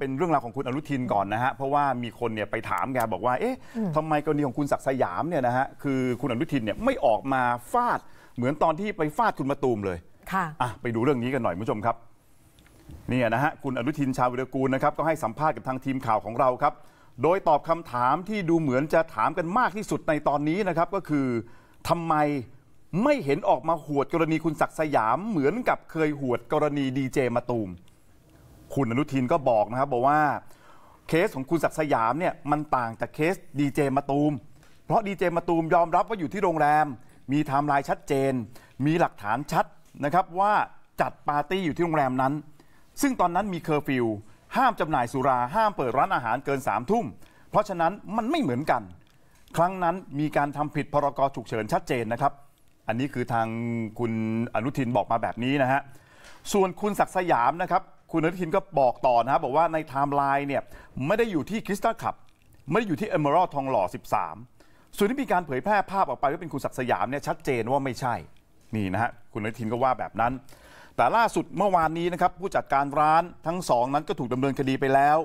เป็นเรื่องราวของคุณอนุทินก่อนนะฮะเพราะว่ามีคนเนี่ยไปถามแกบอกว่าเอ๊ะทำไมกรณีของคุณศักดิ์สยามเนี่ยนะฮะคือคุณอนุทินเนี่ยไม่ออกมาฟาดเหมือนตอนที่ไปฟาดคุณมาตูมเลยค่ะอ่ะไปดูเรื่องนี้กันหน่อยผู้ชมครับนี่นะฮะคุณอนุทินชาวิรกูลนะครับก็ให้สัมภาษณ์กับทางทีมข่าวของเราครับ โดยตอบคำถามที่ดูเหมือนจะถามกันมากที่สุดในตอนนี้นะครับ ก็คือทำไมไม่เห็นออกมาหวดกรณีคุณศักดิ์สยามเหมือนกับเคยหวดกรณีดีเจมาตูมคุณอนุทินก็บอกนะครับ บอกว่า เคสของคุณศักดิ์สยามเนี่ยมันต่างจากเคสดีเจมาตูม เพราะดีเจมาตูมยอมรับว่าอยู่ที่โรงแรมมีไทม์ไลน์ชัดเจน มีหลักฐานชัดนะครับ ว่าจัดปาร์ตี้อยู่ที่โรงแรมนั้น ซึ่งตอนนั้นมีเคอร์ฟิวห้ามจำหน่ายสุราห้ามเปิดร้านอาหารเกินสามทุ่ม เพราะฉะนั้นมันไม่เหมือนกัน ครั้งนั้นมีการทำผิดพรกฉุกเฉินชัดเจนนะครับ อันนี้คือทางคุณอนุทินบอกมาแบบนี้นะฮะส่วนคุณศักดิ์สยามนะครับคุณนฤทินก็บอกต่อนะครับบอกว่าในไทม์ไลน์เนี่ยไม่ได้อยู่ที่คริสตัลขับไม่ได้อยู่ที่เอเมอรัลทองหล่อ 13 ส่วนที่มีการเผยแพร่ภาพออกไปว่าเป็นคุณศักดิ์สยามเนี่ยชัดเจนว่าไม่ใช่ นี่นะฮะคุณนฤทินก็ว่าแบบนั้น แต่ล่าสุดเมื่อวานนี้นะครับ ผู้จัดการร้านทั้งสองนั้นก็ถูกดำเนินคดีไปแล้ว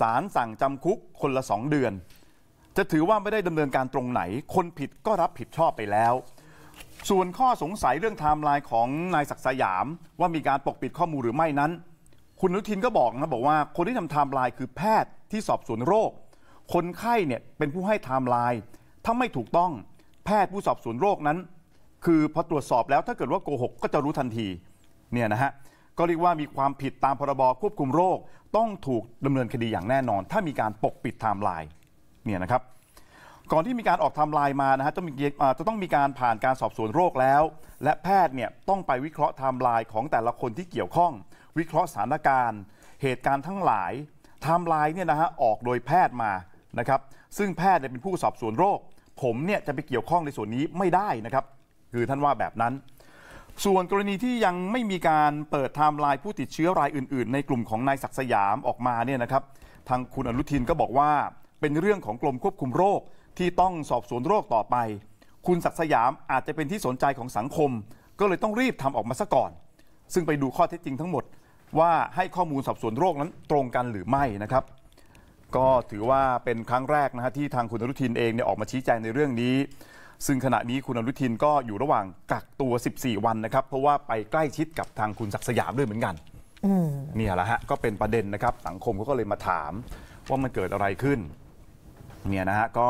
ศาลสั่งจำคุกคนละ 2 เดือน จะถือว่าไม่ได้ดำเนินการตรงไหน คนผิดก็รับผิดชอบไปแล้ว ส่วนข้อสงสัยเรื่องไทม์ไลน์ของนายศักดิ์สยาม ว่ามีการปกปิดข้อมูลหรือไม่นั้นคุณนุทินก็บอกนะบอกว่าคนที่ทำไทม์ไลน์คือแพทย์ที่สอบสวนโรค คนไข้เนี่ยเป็นผู้ให้ไทม์ไลน์ถ้าไม่ถูกต้องแพทย์ผู้สอบสวนโรคนั้น คือพอตรวจสอบแล้วถ้าเกิดว่าโกหกก็จะรู้ทันทีเนี่ยนะฮะก็เรียกว่ามีความผิดตามพรบควบคุมโรค ต้องถูกดำเนินคดีอย่างแน่นอน ถ้ามีการปกปิดไทม์ไลน์เนี่ยนะครับก่อนที่มีการออกไทม์ไลน์มานะฮะจะมีจะต้องมีการผ่านการสอบสวนโรคแล้ว และแพทย์เนี่ยต้องไปวิเคราะห์ไทม์ไลน์ของแต่ละคนที่เกี่ยวข้องวิเคราะห์สถานการณ์ เหตุการณ์ทั้งหลายไทม์ไลน์เนี่ยนะฮะออกโดยแพทย์มานะครับซึ่งแพทย์เเป็นผู้สอบสวนโรค ผมเนี่ยจะไปเกี่ยวข้องในส่วนนี้ไม่ได้นะครับคือท่านว่าแบบนั้น ส่วนกรณีที่ยังไม่มีการเปิดไทม์ไลน์ผู้ติดเชื้อรายอื่นๆ ในกลุ่มของนายศักสยามออกมาเนี่ยนะครับทางคุณอนุทินก็บอกว่าเป็นเรื่องของกรมควบคุมโรคที่ต้องสอบสวนโรคต่อไป คุณศักสยามอาจจะเป็นที่สนใจของสังคม ก็เลยต้องรีบทำออกมาซะก่อน ซึ่งไปดูข้อเท็จจริงทั้งหมดว่าให้ข้อมูลสับสวนโรคนั้นตรงกันหรือไม่นะครับ ก็ถือว่าเป็นครั้งแรกนะฮะที่ทางคุณอนุทินเองเนี่ย ออกมาชี้แจงในเรื่องนี้ ซึ่งขณะนี้คุณอนุทินก็อยู่ระหว่างกักตัว 14 วันนะครับ เพราะว่าไปใกล้ชิดกับทางคุณศักดิ์สยามด้วยเหมือนกันนี่แหละฮะก็เป็นประเด็นนะครับ สังคมเขาก็เลยมาถามว่ามันเกิดอะไรขึ้นเนี่ยนะฮะก็